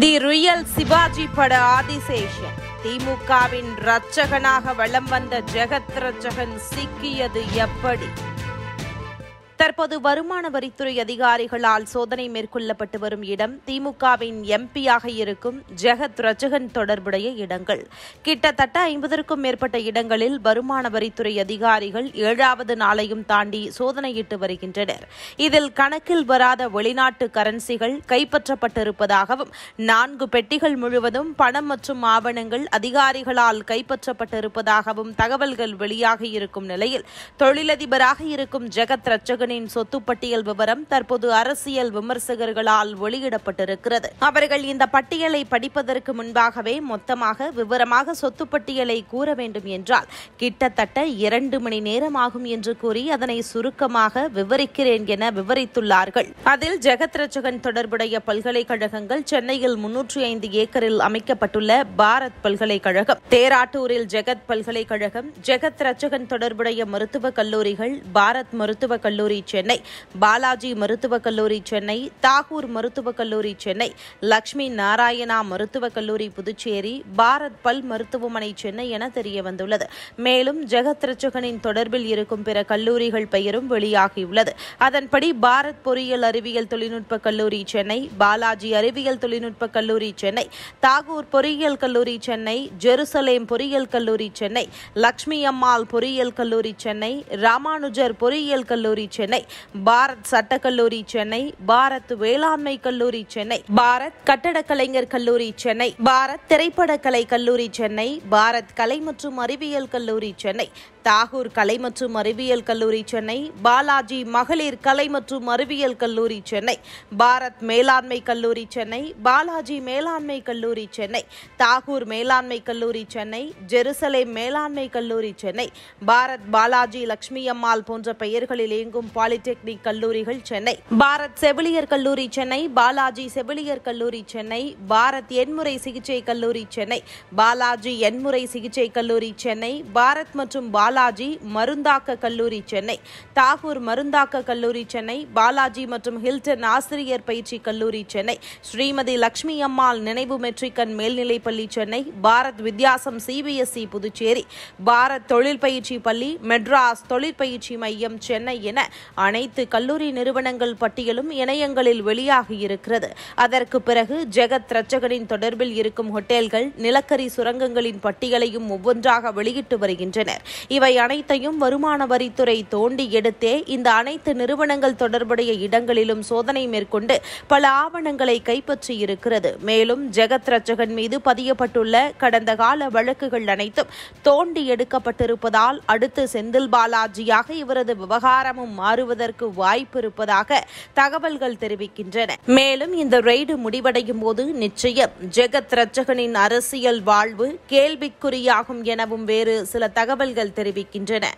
the real Sivaji பட ஆதிசேஷன் திமுகவின் ரட்சகனாக வலம் வந்த ஜெகத் ரட்சகன் சிக்கியது எப்படி தற்போது வருமான வரித்துறை அதிகாரிகளால் சோதனை மேற்கொள்ளப்பட்டு வரும் இடம் திமுகவின் எம்பியாக இருக்கும் ஜெகத் ரஜகன் தொடர்புடைய இடங்கள் கிட்டத்தட்ட ஐம்பதற்கும் மேற்பட்ட இடங்களில் வருமான வரித்துறை அதிகாரிகள் ஏழாவது நாளையும் தாண்டி சோதனையிட்டு வருகின்றனர் இதில் கணக்கில் வராத வெளிநாட்டு கரன்சிகள் கைப்பற்றப்பட்டிருப்பதாகவும் நான்கு பெட்டிகள் முழுவதும் பணம் மற்றும் ஆவணங்கள் அதிகாரிகளால் கைப்பற்றப்பட்டிருப்பதாகவும் தகவல்கள் வெளியாகியிருக்கும் இருக்கும் நிலையில் தொழிலதிபராக இருக்கும் ஜெகத் ரச்சகன் முருகனின் சொத்து பட்டியல் விவரம் தற்போது அரசியல் விமர்சகர்களால் வெளியிடப்பட்டிருக்கிறது அவர்கள் இந்த பட்டியலை படிப்பதற்கு முன்பாகவே மொத்தமாக விவரமாக சொத்து பட்டியலை கூற வேண்டும் என்றால் கிட்டத்தட்ட இரண்டு மணி நேரம் ஆகும் என்று கூறி அதனை சுருக்கமாக விவரிக்கிறேன் என விவரித்துள்ளார்கள் அதில் ஜெகத் ரச்சகன் தொடர்புடைய பல்கலைக்கழகங்கள் சென்னையில் முன்னூற்றி ஐந்து ஏக்கரில் அமைக்கப்பட்டுள்ள பாரத் பல்கலைக்கழகம் தேராட்டூரில் ஜெகத் பல்கலைக்கழகம் ஜெகத் ரச்சகன் தொடர்புடைய மருத்துவக் கல்லூரிகள் பாரத் மருத்துவக் கல்லூரி சென்னை பாலாஜி மருத்துவக் கல்லூரி சென்னை தாகூர் மருத்துவக் கல்லூரி சென்னை லக்ஷ்மி நாராயணா மருத்துவக் கல்லூரி புதுச்சேரி பாரத் பல் மருத்துவமனை சென்னை என தெரிய வந்துள்ளது மேலும் ஜெகத் ரச்சகனின் தொடர்பில் இருக்கும் பிற கல்லூரிகள் பெயரும் வெளியாகியுள்ளது அதன்படி பாரத் பொறியியல் அறிவியல் தொழில்நுட்ப கல்லூரி சென்னை பாலாஜி அறிவியல் தொழில்நுட்ப கல்லூரி சென்னை தாகூர் பொறியியல் கல்லூரி சென்னை ஜெருசலேம் பொறியியல் கல்லூரி சென்னை லக்ஷ்மி அம்மாள் பொறியியல் கல்லூரி சென்னை ராமானுஜர் பொறியியல் கல்லூரி சென்னை சென்னை பாரத் சட்டக்கல்லூரி சென்னை பாரத் வேளாண்மை கல்லூரி சென்னை பாரத் கட்டடக்கலைஞர் கல்லூரி சென்னை பாரத் திரைப்படக்கலை கல்லூரி சென்னை பாரத் கலை மற்றும் அறிவியல் கல்லூரி சென்னை தாகூர் கலை மற்றும் அறிவியல் கல்லூரி சென்னை பாலாஜி மகளிர் கலை மற்றும் அறிவியல் கல்லூரி சென்னை பாரத் மேலாண்மை கல்லூரி சென்னை பாலாஜி மேலாண்மை கல்லூரி சென்னை தாகூர் மேலாண்மை கல்லூரி சென்னை ஜெருசலேம் மேலாண்மை கல்லூரி சென்னை பாரத் பாலாஜி லட்சுமி அம்மாள் போன்ற பெயர்களில் இயங்கும் பாலிடெக்னிக் கல்லூரிகள் சென்னை பாரத் செவிலியர் கல்லூரி சென்னை பாலாஜி செவிலியர் கல்லூரி சென்னை பாரத் எண்முறை சிகிச்சை கல்லூரி சென்னை பாலாஜி எண்முறை சிகிச்சை கல்லூரி சென்னை பாரத் மற்றும் பாலாஜி மருந்தாக்க கல்லூரி சென்னை தாகூர் மருந்தாக்க கல்லூரி சென்னை பாலாஜி மற்றும் ஹில்டன் ஆசிரியர் பயிற்சி கல்லூரி சென்னை ஸ்ரீமதி லட்சுமி அம்மாள் நினைவு மெட்ரிகன் மேல்நிலைப்பள்ளி சென்னை பாரத் வித்யாசம் சிபிஎஸ்இ e புதுச்சேரி பாரத் தொழில் பயிற்சி பள்ளி மெட்ராஸ் தொழிற்பயிற்சி மையம் சென்னை என அனைத்து கல்லூரி நிறுவனங்கள் பட்டியலும் இணையங்களில் வெளியாகியிருக்கிறது அதற்கு பிறகு ஜெகத் ரச்சகனின் தொடர்பில் இருக்கும் ஹோட்டல்கள் நிலக்கரி சுரங்கங்களின் பட்டியலையும் ஒவ்வொன்றாக வெளியிட்டு வருகின்றனர் இவை அனைத்தையும் வருமான வரித்துறை தோண்டி எடுத்தே இந்த அனைத்து நிறுவனங்கள் தொடர்புடைய இடங்களிலும் சோதனை மேற்கொண்டு பல ஆவணங்களை கைப்பற்றியிருக்கிறது மேலும் ஜெகத் ரச்சகன் மீது பதியப்பட்டுள்ள கடந்த கால வழக்குகள் அனைத்தும் தோண்டி எடுக்கப்பட்டிருப்பதால் அடுத்து செந்தில் பாலாஜியாக இவரது விவகாரமும் மாறுவதற்கு வாய்ப்பு இருப்பதாக தகவல்கள் தெரிவிக்கின்றன மேலும் இந்த ரெய்டு முடிவடையும் போது நிச்சயம் ஜெகத் ரச்சகனின் அரசியல் வாழ்வு கேள்விக்குறியாகும் எனவும் வேறு சில தகவல்கள் தெரிவி தெரிவிக்கின்றன